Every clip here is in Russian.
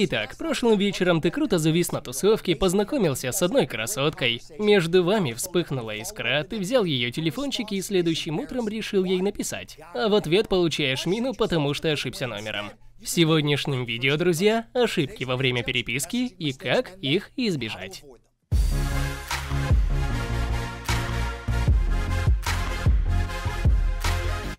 Итак, прошлым вечером ты круто завис на тусовке, познакомился с одной красоткой. Между вами вспыхнула искра, ты взял ее телефончик и следующим утром решил ей написать. А в ответ получаешь мину, потому что ошибся номером. В сегодняшнем видео, друзья, ошибки во время переписки и как их избежать.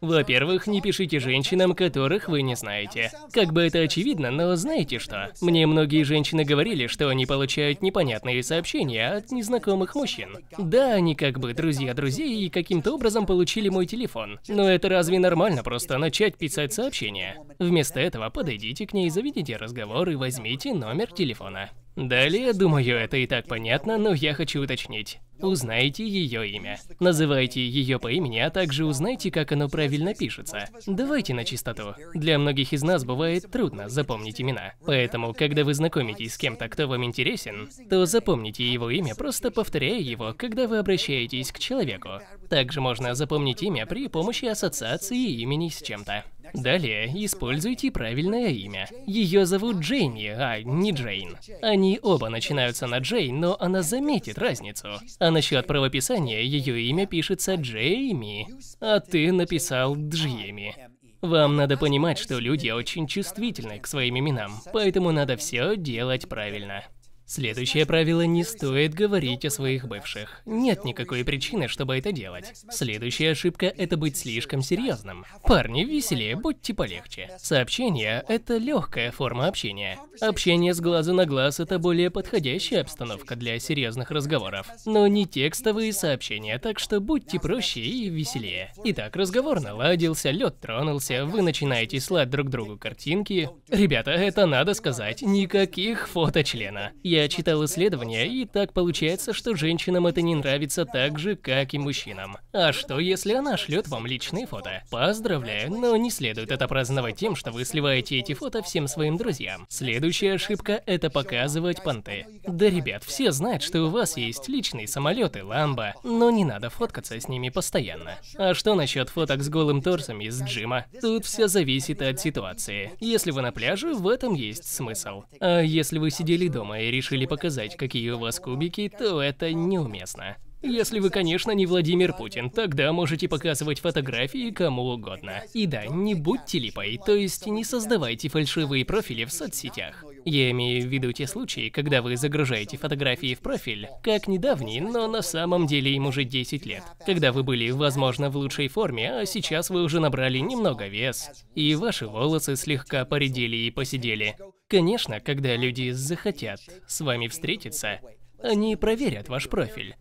Во-первых, не пишите женщинам, которых вы не знаете. Как бы это очевидно, но знаете что? Мне многие женщины говорили, что они получают непонятные сообщения от незнакомых мужчин. Да, они как бы друзья друзей и каким-то образом получили мой телефон. Но это разве нормально просто начать писать сообщения? Вместо этого подойдите к ней, заведите разговор и возьмите номер телефона. Далее, думаю, это и так понятно, но я хочу уточнить. Узнайте ее имя. Называйте ее по имени, а также узнайте, как оно правильно пишется. Давайте на чистоту. Для многих из нас бывает трудно запомнить имена. Поэтому, когда вы знакомитесь с кем-то, кто вам интересен, то запомните его имя, просто повторяя его, когда вы обращаетесь к человеку. Также можно запомнить имя при помощи ассоциации имени с чем-то. Далее используйте правильное имя. Ее зовут Джейми, а не Джейн. Они оба начинаются на Джейн, но она заметит разницу. А насчет правописания, ее имя пишется Джейми, а ты написал Джейми. Вам надо понимать, что люди очень чувствительны к своим именам, поэтому надо все делать правильно. Следующее правило – не стоит говорить о своих бывших. Нет никакой причины, чтобы это делать. Следующая ошибка – это быть слишком серьезным. Парни, веселее, будьте полегче. Сообщение – это легкая форма общения. Общение с глазу на глаз – это более подходящая обстановка для серьезных разговоров. Но не текстовые сообщения, так что будьте проще и веселее. Итак, разговор наладился, лед тронулся, вы начинаете слать друг другу картинки. Ребята, это надо сказать, никаких фото члена. Я я читал исследования, и так получается, что женщинам это не нравится так же, как и мужчинам. А что, если она шлет вам личные фото? Поздравляю, но не следует это праздновать тем, что вы сливаете эти фото всем своим друзьям. Следующая ошибка – это показывать понты. Да, ребят, все знают, что у вас есть личные самолеты, ламба, но не надо фоткаться с ними постоянно. А что насчет фоток с голым торсом из джима? Тут все зависит от ситуации. Если вы на пляже, в этом есть смысл. А если вы сидели дома и решили решили показать, какие у вас кубики, то это неуместно. Если вы, конечно, не Владимир Путин, тогда можете показывать фотографии кому угодно. И да, не будьте липой, то есть не создавайте фальшивые профили в соцсетях. Я имею в виду те случаи, когда вы загружаете фотографии в профиль, как недавний, но на самом деле им уже 10 лет. Когда вы были, возможно, в лучшей форме, а сейчас вы уже набрали немного вес, и ваши волосы слегка поредели и посидели. Конечно, когда люди захотят с вами встретиться, они проверят ваш профиль.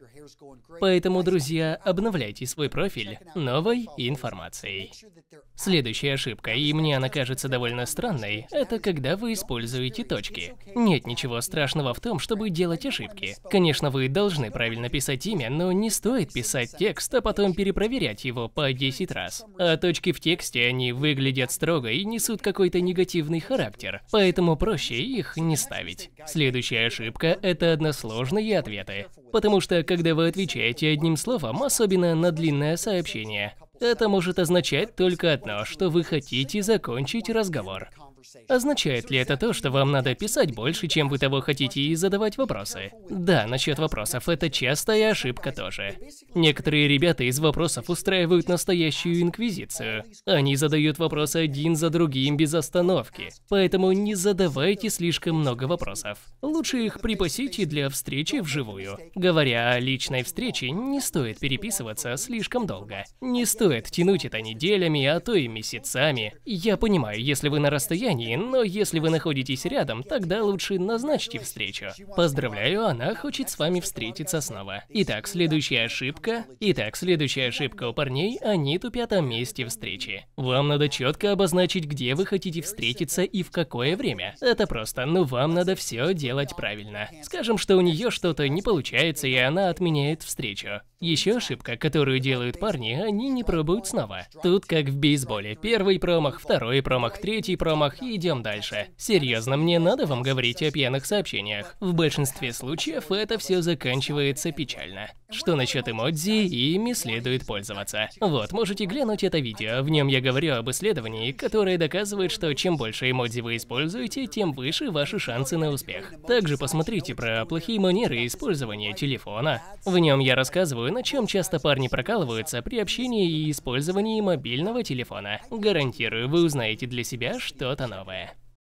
Поэтому, друзья, обновляйте свой профиль новой информацией. Следующая ошибка, и мне она кажется довольно странной, это когда вы используете точки. Нет ничего страшного в том, чтобы делать ошибки. Конечно, вы должны правильно писать имя, но не стоит писать текст, а потом перепроверять его по 10 раз. А точки в тексте, они выглядят строго и несут какой-то негативный характер, поэтому проще их не ставить. Следующая ошибка – это односложные ответы. Потому что, когда вы вы отвечаете одним словом, особенно на длинное сообщение. Это может означать только одно, что вы хотите закончить разговор. Означает ли это то, что вам надо писать больше, чем вы того хотите, и задавать вопросы? Да, насчет вопросов, это частая ошибка тоже. Некоторые ребята из вопросов устраивают настоящую инквизицию. Они задают вопросы один за другим без остановки, поэтому не задавайте слишком много вопросов. Лучше их припасите для встречи вживую. Говоря о личной встрече, не стоит переписываться слишком долго. Не стоит тянуть это неделями, а то и месяцами. Я понимаю, если вы на расстоянии, расстоянии, но если вы находитесь рядом, тогда лучше назначьте встречу. Поздравляю, она хочет с вами встретиться снова. Итак, следующая ошибка. Итак, следующая ошибка у парней, они тупят о месте встречи. Вам надо четко обозначить, где вы хотите встретиться и в какое время. Это просто, но вам надо все делать правильно. Скажем, что у нее что-то не получается, и она отменяет встречу. Еще ошибка, которую делают парни, они не пробуют снова. Тут как в бейсболе. Первый промах, второй промах, третий промах и идем дальше. Серьезно, мне надо вам говорить о пьяных сообщениях. В большинстве случаев это все заканчивается печально. Что насчет эмодзи, ими следует пользоваться. Вот, можете глянуть это видео, в нем я говорю об исследовании, которое доказывает, что чем больше эмодзи вы используете, тем выше ваши шансы на успех. Также посмотрите про плохие манеры использования телефона. В нем я рассказываю на чем часто парни прокалываются при общении и использовании мобильного телефона. Гарантирую, вы узнаете для себя что-то новое.